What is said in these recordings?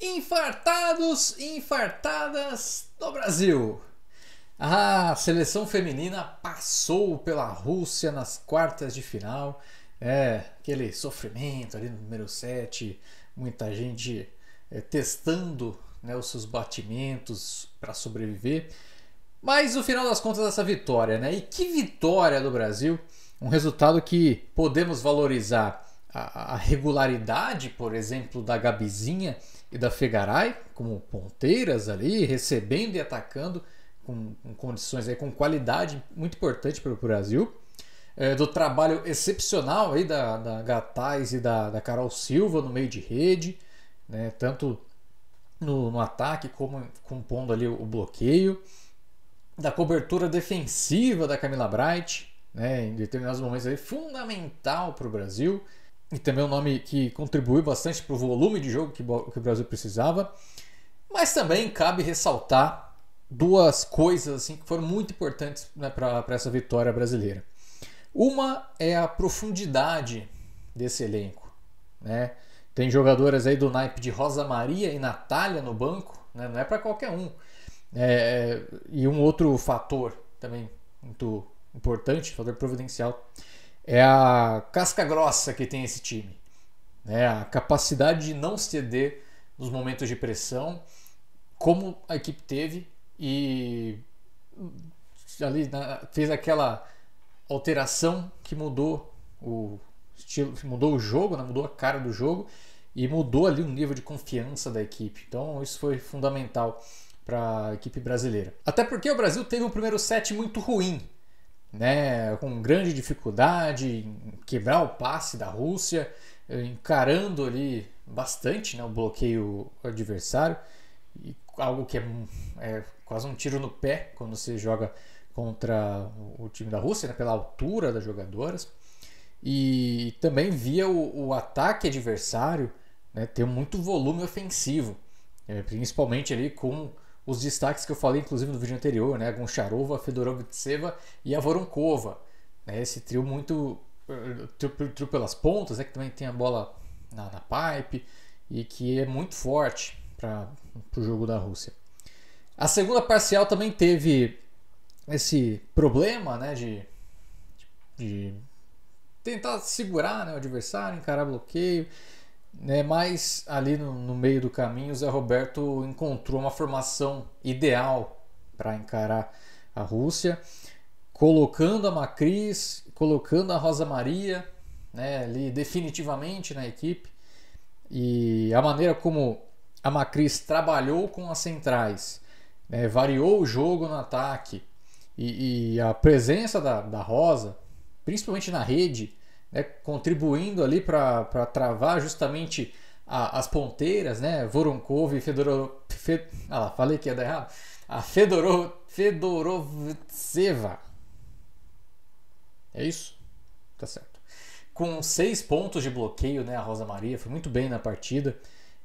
Infartados e infartadas do Brasil. A seleção feminina passou pela Rússia nas quartas de final. É, aquele sofrimento ali no número 7, muita gente é, testando né, os seus batimentos para sobreviver. Mas o final das contas essa vitória, né? E que vitória do Brasil! Um resultado que podemos valorizar a, regularidade, por exemplo, da Gabizinha e da Fegaray como ponteiras ali, recebendo e atacando com, com condições aí, com qualidade muito importante para o Brasil. É, do trabalho excepcional aí da, da Gatais e da, da Carol Silva no meio de rede, né, tanto no, no, ataque como compondo ali o, o, bloqueio, da cobertura defensiva da Camila Bright, né, em determinados momentos aí, fundamental para o Brasil, e também um nome que contribuiu bastante para o volume de jogo que, que o Brasil precisava. Mas também cabe ressaltar duas coisas assim, que foram muito importantes né, para essa vitória brasileira. Uma é a profundidade desse elenco. Né? Tem jogadoras aí do naipe de Rosa Maria e Natália no banco, né? não é para qualquer um. É, é, e um outro fator também muito importante, fator providencial, é a casca grossa que tem esse time. Né? a capacidade de não ceder nos momentos de pressão, como a equipe teve e ali né, fez aquela alteração que mudou o estilo, mudou o jogo, né? mudou a cara do jogo e mudou ali o nível de confiança da equipe. Então isso foi fundamental para a equipe brasileira. Até porque o Brasil teve um primeiro set muito ruim né, com grande dificuldade em quebrar o passe da Rússia, eh, encarando ali bastante né, o bloqueio adversário, e algo que é, é, quase um tiro no pé quando você joga contra o time da Rússia, né, pela altura das jogadoras. E também via o, o ataque adversário né, ter muito volume ofensivo, eh, principalmente ali com os destaques que eu falei, inclusive, no vídeo anterior, né? Goncharova, Fedorovitseva e Avoronkova. Né? Esse trio muito... Eh, trio, trio pelas pontas, né? Que também tem a bola na, na pipe e que é muito forte para o jogo da Rússia. A segunda parcial também teve esse problema né, de, de tentar segurar né, o adversário, encarar bloqueio. Né? Mas ali no, no meio do caminho, o Zé Roberto encontrou uma formação ideal para encarar a Rússia, colocando a Macris, colocando a Rosa Maria né, ali definitivamente na equipe. E a maneira como a Macris trabalhou com as centrais, né, variou o jogo no ataque e, e a presença da, da Rosa, principalmente na rede, né, contribuindo ali para travar justamente a, as ponteiras, né? Voronkov e Fedorov. ah lá, falei que ia dar errado. A Fedorov, Fedorovtseva. É isso? Tá certo. Com seis pontos de bloqueio, né? A Rosa Maria foi muito bem na partida.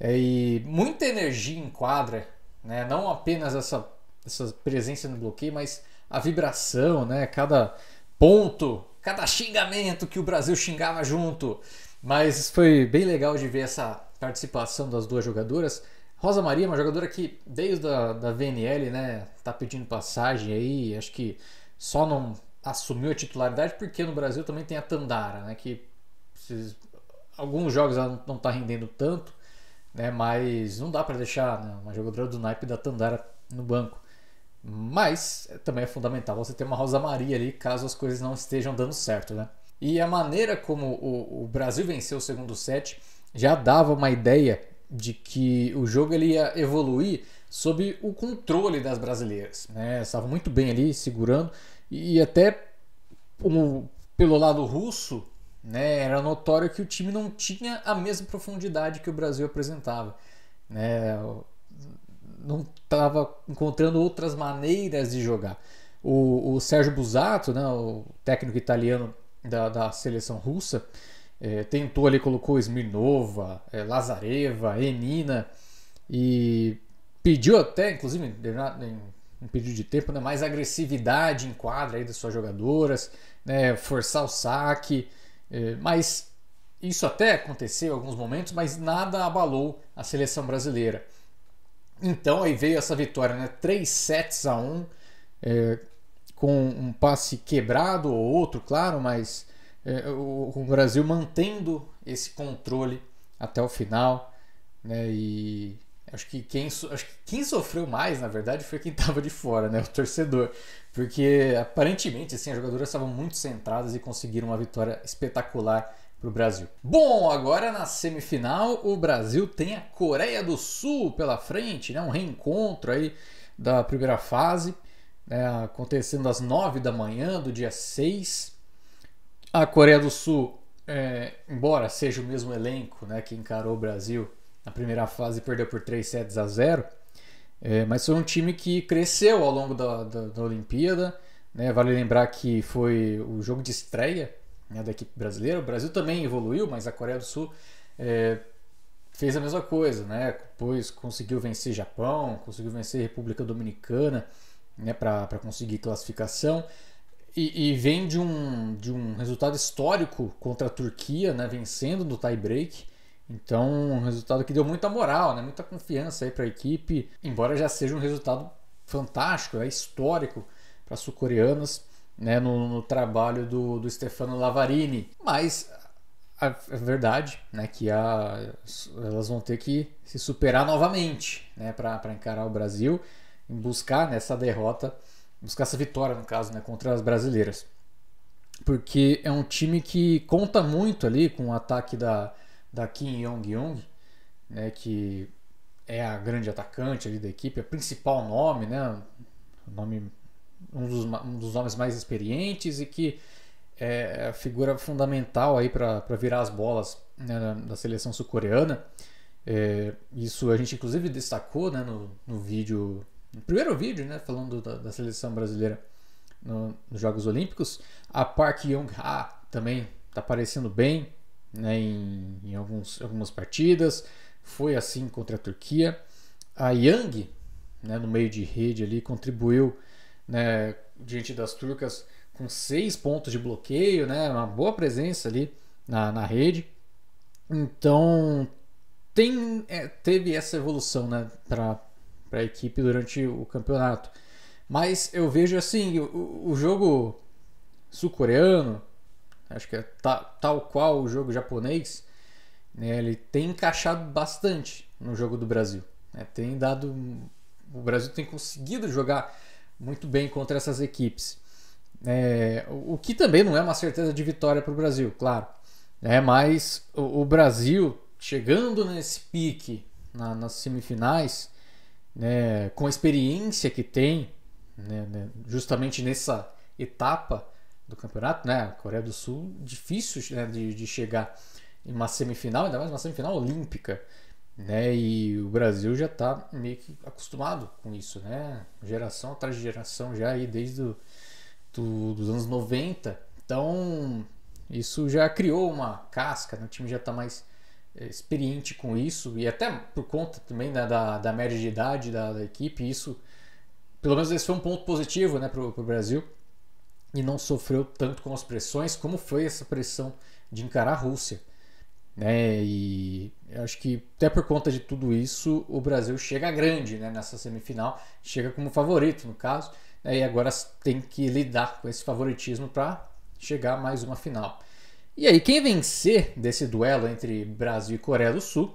É, e muita energia em quadra, né? Não apenas essa, essa presença no bloqueio, mas a vibração, né? Cada ponto cada xingamento que o Brasil xingava junto. Mas foi bem legal de ver essa participação das duas jogadoras. Rosa Maria, é uma jogadora que desde a da VNL, né, tá pedindo passagem aí, acho que só não assumiu a titularidade porque no Brasil também tem a Tandara, né, que alguns jogos ela não tá rendendo tanto, né, mas não dá para deixar né, uma jogadora do naipe da Tandara no banco. Mas é, também é fundamental você ter uma Rosa Maria ali caso as coisas não estejam dando certo, né? E a maneira como o, o Brasil venceu o segundo set já dava uma ideia de que o jogo ele ia evoluir sob o controle das brasileiras. Né? Estavam muito bem ali segurando e até um, pelo lado russo né, era notório que o time não tinha a mesma profundidade que o Brasil apresentava. Né? não estava encontrando outras maneiras de jogar. O, o Sérgio Busato, né, o técnico italiano da, da seleção russa, é, tentou ali, colocou Smirnova, é, Lazareva, Enina e pediu até, inclusive, em, um pedido de tempo, né, mais agressividade em quadra aí das suas jogadoras, né, forçar o saque, é, mas isso até aconteceu em alguns momentos, mas nada abalou a seleção brasileira. Então aí veio essa vitória, né? 3 sets a 1, é, com um passe quebrado ou outro, claro, mas é, o, o, Brasil mantendo esse controle até o final, né? E acho que, quem, acho que quem sofreu mais, na verdade, foi quem estava de fora, né? O torcedor, porque aparentemente assim, as jogadoras estavam muito centradas e conseguiram uma vitória espetacular para o Brasil. Bom, agora na semifinal o Brasil tem a Coreia do Sul pela frente, né? um reencontro aí da primeira fase, né? acontecendo às 9 da manhã do dia 6. A Coreia do Sul, é, embora seja o mesmo elenco né, que encarou o Brasil na primeira fase e perdeu por 3 sets a 0, é, mas foi um time que cresceu ao longo da, da, da Olimpíada. Né? Vale lembrar que foi o jogo de estreia né, da equipe brasileira. O Brasil também evoluiu, mas a Coreia do Sul é, fez a mesma coisa, né? Pois conseguiu vencer Japão, conseguiu vencer República Dominicana, né? Para conseguir classificação e, e, vem de um, de um resultado histórico contra a Turquia, né? Vencendo no tie-break. Então, um resultado que deu muita moral, né? Muita confiança aí para a equipe, embora já seja um resultado fantástico, é histórico para sul coreanas né, no, no trabalho do, do Stefano Lavarini. Mas a, a verdade né, que a, elas vão ter que se superar novamente né, para encarar o Brasil e buscar nessa derrota, buscar essa vitória, no caso, né, contra as brasileiras. Porque é um time que conta muito ali com o ataque da, da Kim Yong-yong, né, que é a grande atacante ali da equipe, é o principal nome, né, nome um dos, um dos homens mais experientes e que é a figura fundamental aí para virar as bolas né, da seleção sul-coreana. É, isso a gente inclusive destacou né, no, no vídeo, no primeiro vídeo, né, falando da, da seleção brasileira no, nos Jogos Olímpicos. A Park Young-ha também está aparecendo bem né, em, em alguns, algumas partidas. Foi assim contra a Turquia. A Yang, né, no meio de rede ali, contribuiu né, diante das turcas com seis pontos de bloqueio, né, uma boa presença ali na, na rede. Então tem, é, teve essa evolução né, para a equipe durante o campeonato. Mas eu vejo assim, o, o jogo sul-coreano, acho que é ta, tal qual o jogo japonês, né, ele tem encaixado bastante no jogo do Brasil. Né, tem dado. O Brasil tem conseguido jogar muito bem contra essas equipes. É, o que também não é uma certeza de vitória para o Brasil, claro. É, mas o, o Brasil chegando nesse pique na, nas semifinais, né, com a experiência que tem, né, né, justamente nessa etapa do campeonato, né, a Coreia do Sul difícil né, de, de chegar em uma semifinal, ainda mais uma semifinal olímpica né? E o Brasil já está meio que acostumado com isso, né? Geração atrás de geração já aí desde do, do, dos anos 90. Então, isso já criou uma casca, né? o time já está mais eh, experiente com isso e até por conta também né, da, da média de idade da, da, equipe, isso pelo menos esse foi um ponto positivo né, para o Brasil e não sofreu tanto com as pressões como foi essa pressão de encarar a Rússia né? E acho que até por conta de tudo isso, o Brasil chega grande né, nessa semifinal, chega como favorito no caso, né, e agora tem que lidar com esse favoritismo para chegar a mais uma final. E aí, quem vencer desse duelo entre Brasil e Coreia do Sul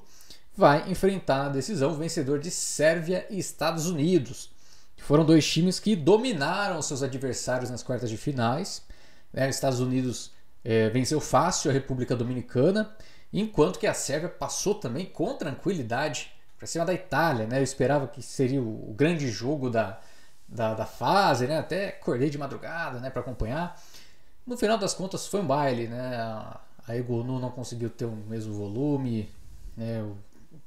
vai enfrentar na decisão o vencedor de Sérvia e Estados Unidos. Foram dois times que dominaram seus adversários nas quartas de finais. Né, Estados Unidos é, venceu fácil a República Dominicana Enquanto que a Sérvia passou também com tranquilidade para cima da Itália, né? Eu esperava que seria o grande jogo da, da, da fase, né? Até acordei de madrugada, né, para acompanhar. No final das contas foi um baile, né? A Egonu não conseguiu ter o mesmo volume, né? O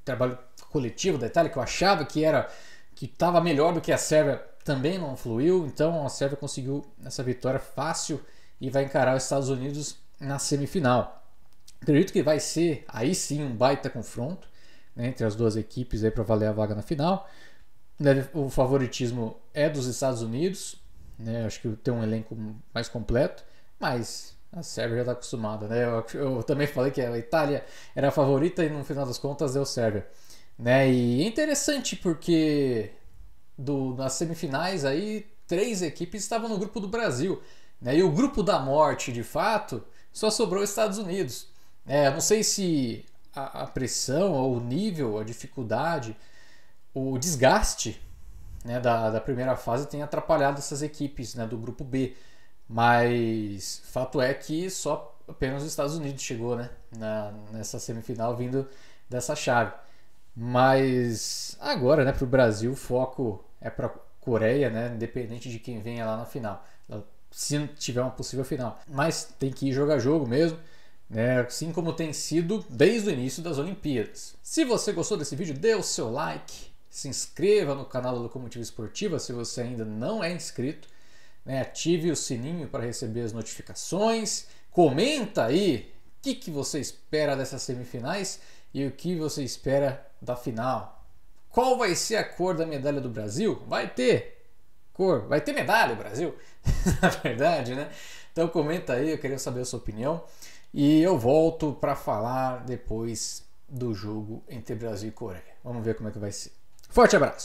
trabalho coletivo da Itália que eu achava que era que estava melhor do que a Sérvia também não fluiu, então a Sérvia conseguiu essa vitória fácil e vai encarar os Estados Unidos na semifinal. Acredito que vai ser aí sim um baita confronto né, entre as duas equipes para valer a vaga na final. O favoritismo é dos Estados Unidos, né, acho que tem um elenco mais completo, mas a Sérvia já está acostumada. Né? Eu, eu, também falei que a Itália era a favorita e no final das contas deu Sérvia. Né? E é interessante porque do, nas semifinais aí três equipes estavam no grupo do Brasil. Né? E o grupo da morte, de fato, só sobrou Estados Unidos. É, não sei se a, a pressão ou o nível, a dificuldade, o desgaste né, da, da primeira fase tem atrapalhado essas equipes né, do grupo B. Mas fato é que só apenas os Estados Unidos chegou né, na, nessa semifinal vindo dessa chave. Mas agora, né, para o Brasil, o foco é para a Coreia, né, independente de quem venha lá na final. Se tiver uma possível final. Mas tem que ir jogar jogo mesmo né? assim como tem sido desde o início das Olimpíadas. Se você gostou desse vídeo, dê o seu like, se inscreva no canal da Locomotiva Esportiva se você ainda não é inscrito, né? ative o sininho para receber as notificações, comenta aí o que, que você espera dessas semifinais e o que você espera da final. Qual vai ser a cor da medalha do Brasil? Vai ter cor, vai ter medalha, Brasil, na verdade, né? Então comenta aí, eu queria saber a sua opinião. E eu volto para falar depois do jogo entre Brasil e Coreia. Vamos ver como é que vai ser. Forte abraço!